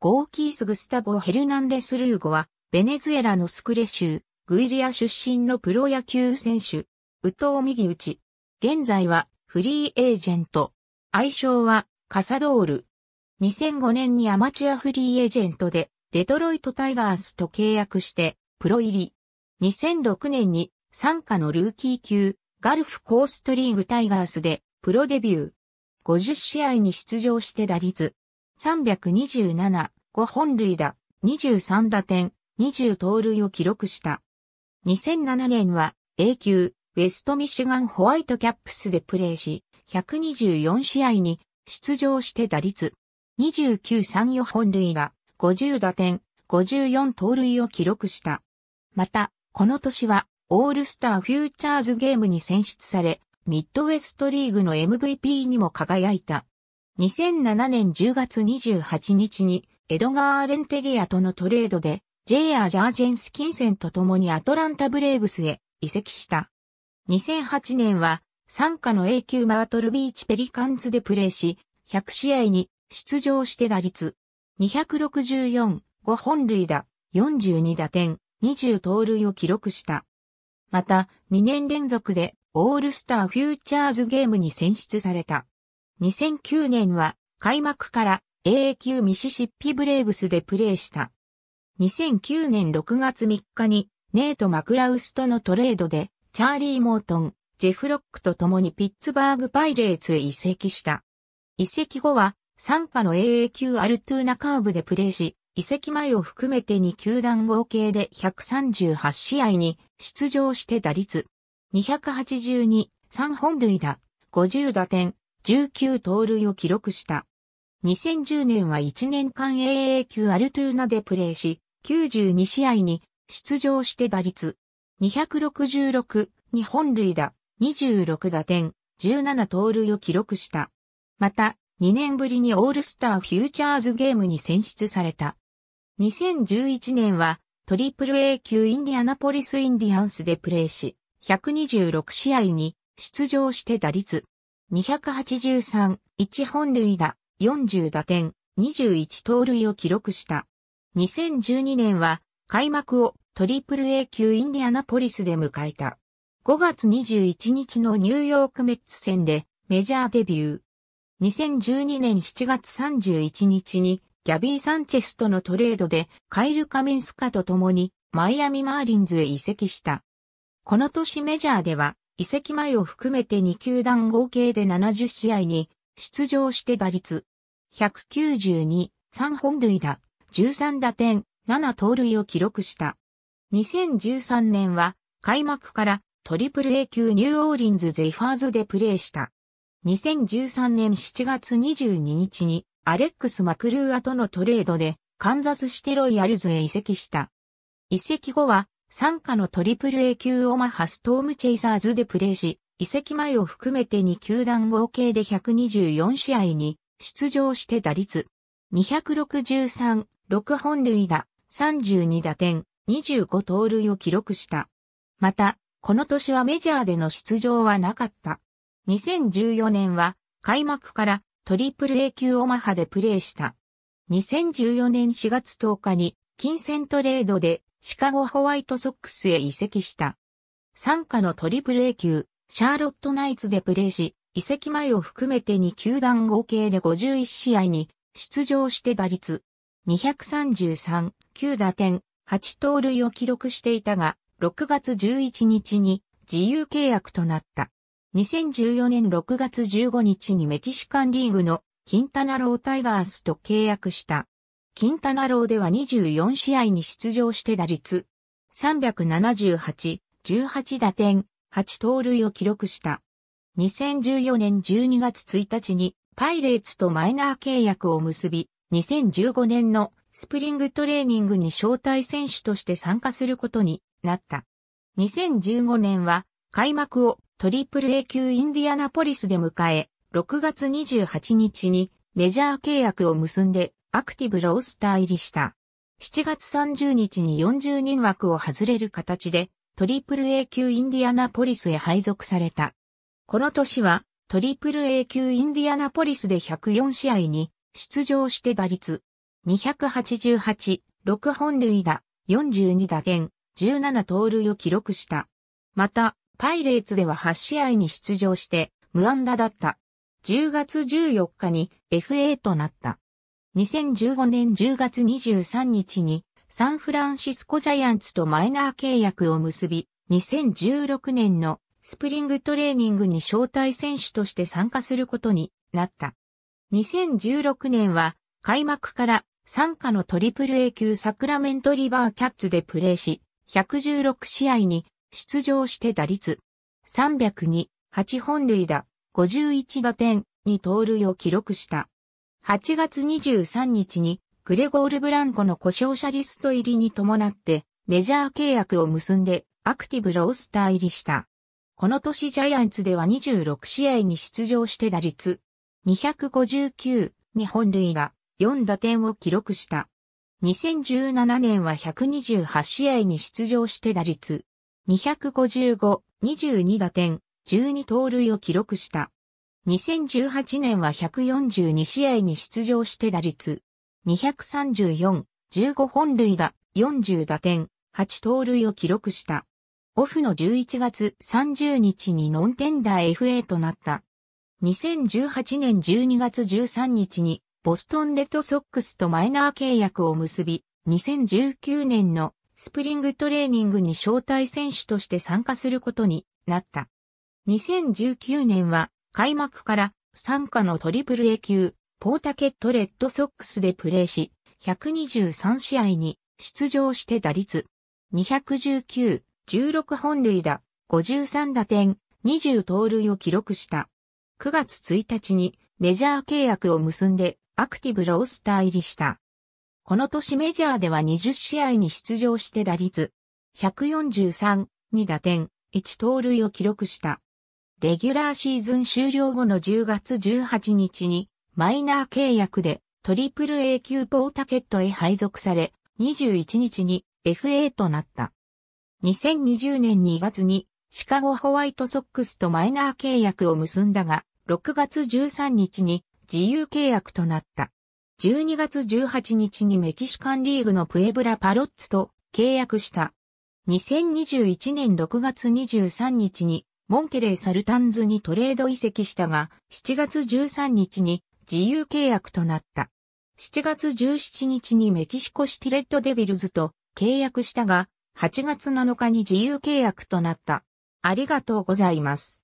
ゴーキース・グスタボ・ヘルナンデス・ルーゴは、ベネズエラのスクレ州、グイリア出身のプロ野球選手、ウトウ右打ち。現在は、フリーエージェント。愛称は、カサドール。2005年にアマチュアフリーエージェントで、デトロイトタイガースと契約して、プロ入り。2006年に、参加のルーキー級、ガルフコーストリーグタイガースで、プロデビュー。50試合に出場して打率、327、5本塁打、23打点、20盗塁を記録した。2007年は A 級、ウェストミシガンホワイトキャップスでプレーし、124試合に出場して打率、2934本塁打、50打点、54盗塁を記録した。また、この年は、オールスターフューチャーズゲームに選出され、ミッドウェストリーグの MVP にも輝いた。2007年10月28日にエドガー・アーレンテリアとのトレードで J.R. ジャージェンスキンセンと共にアトランタブレーブスへ移籍した。2008年は参加の A 級マートルビーチペリカンズでプレーし、100試合に出場して打率264、5本塁打、42打点、20盗塁を記録した。また、2年連続でオールスターフューチャーズゲームに選出された。2009年は開幕から AA 級ミシシッピブレーブスでプレーした。2009年6月3日にネート・マクラウスとのトレードでチャーリー・モートン、ジェフ・ロックと共にピッツバーグ・パイレーツへ移籍した。移籍後は参加の AA 級アルトゥーナカーブでプレーし、移籍前を含めて2球団合計で138試合に出場して打率282、3本塁打、50打点、19盗塁を記録した。2010年は1年間 AA 級アルトゥーナでプレーし、92試合に出場して打率266、日本塁打、26打点、17盗塁を記録した。また、2年ぶりにオールスターフューチャーズゲームに選出された。2011年は、トリプル A 級インディアナポリスインディアンスでプレーし、126試合に出場して打率283、1本塁打、40打点、21盗塁を記録した。2012年は開幕をトリプル A 級インディアナポリスで迎えた。5月21日のニューヨークメッツ戦でメジャーデビュー。2012年7月31日にギャビー・サンチェスとのトレードでカイル・カミンスカと共にマイアミ・マーリンズへ移籍した。この年メジャーでは移籍前を含めて2球団合計で70試合に出場して打率192、3本塁打、13打点、7盗塁を記録した。2013年は開幕からトリプル A 級ニューオーリンズゼファーズでプレーした。2013年7月22日にアレックス・マクルーアとのトレードでカンザスシテロイヤルズへ移籍した。移籍後は参加のトリプル A 級オマハストームチェイサーズでプレーし、移籍前を含めて2球団合計で124試合に出場して打率263、6本塁打、32打点、25盗塁を記録した。また、この年はメジャーでの出場はなかった。2014年は開幕からトリプル A 級オマハでプレーした。2014年4月10日に金銭トレードでシカゴホワイトソックスへ移籍した。参加のトリプル A 級、シャーロットナイツでプレーし、移籍前を含めて2球団合計で51試合に出場して打率233、9打点、8盗塁を記録していたが、6月11日に自由契約となった。2014年6月15日にメキシカンリーグのキンタナロータイガースと契約した。金太郎では24試合に出場して打率378、18打点、8盗塁を記録した。2014年12月1日にパイレーツとマイナー契約を結び、2015年のスプリングトレーニングに招待選手として参加することになった。2015年は開幕をトリプル A 級インディアナポリスで迎え、6月28日にメジャー契約を結んでアクティブロースター入りした。7月30日に40人枠を外れる形で、トリプル A 級インディアナポリスへ配属された。この年は、トリプル A 級インディアナポリスで104試合に出場して打率288、6本塁打、42打点、17盗塁を記録した。また、パイレーツでは8試合に出場して無安打だった。10月14日に FA となった。2015年10月23日にサンフランシスコジャイアンツとマイナー契約を結び、2016年のスプリングトレーニングに招待選手として参加することになった。2016年は開幕から参加のトリプル A 級サクラメントリバーキャッツでプレーし、116試合に出場して打率302、8本塁打、51打点に盗塁を記録した。8月23日にグレゴール・ブランコの故障者リスト入りに伴ってメジャー契約を結んでアクティブロースター入りした。この年ジャイアンツでは26試合に出場して打率259に本塁打4打点を記録した。2017年は128試合に出場して打率255、22打点、12盗塁を記録した。2018年は142試合に出場して打率234、15本塁打、40打点、8盗塁を記録した。オフの11月30日にノンテンダー FA となった。2018年12月13日にボストンレッドソックスとマイナー契約を結び、2019年のスプリングトレーニングに招待選手として参加することになった。2019年は開幕から参加のトリプル A 級、ポータケットレッドソックスでプレーし、123試合に出場して打率、219、16本塁打、53打点、20盗塁を記録した。9月1日にメジャー契約を結んでアクティブロースター入りした。この年メジャーでは20試合に出場して打率、143、2打点、1盗塁を記録した。レギュラーシーズン終了後の10月18日にマイナー契約でトリプル a 級ポータケットへ配属され、21日に FA となった。2020年2月にシカゴホワイトソックスとマイナー契約を結んだが、6月13日に自由契約となった。12月18日にメキシカンリーグのプエブラパロッツと契約した。2021年6月23日にモンケレー・サルタンズにトレード移籍したが、7月13日に自由契約となった。7月17日にメキシコシティレッドデビルズと契約したが、8月7日に自由契約となった。ありがとうございます。